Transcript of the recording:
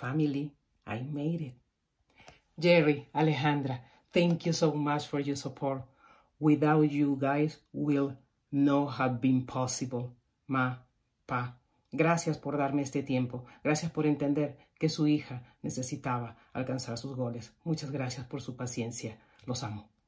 Family, I made it. Jerry, Alejandra, thank you so much for your support. Without you guys, will no have been possible. Ma, pa, gracias por darme este tiempo. Gracias por entender que su hija necesitaba alcanzar sus goles. Muchas gracias por su paciencia. Los amo.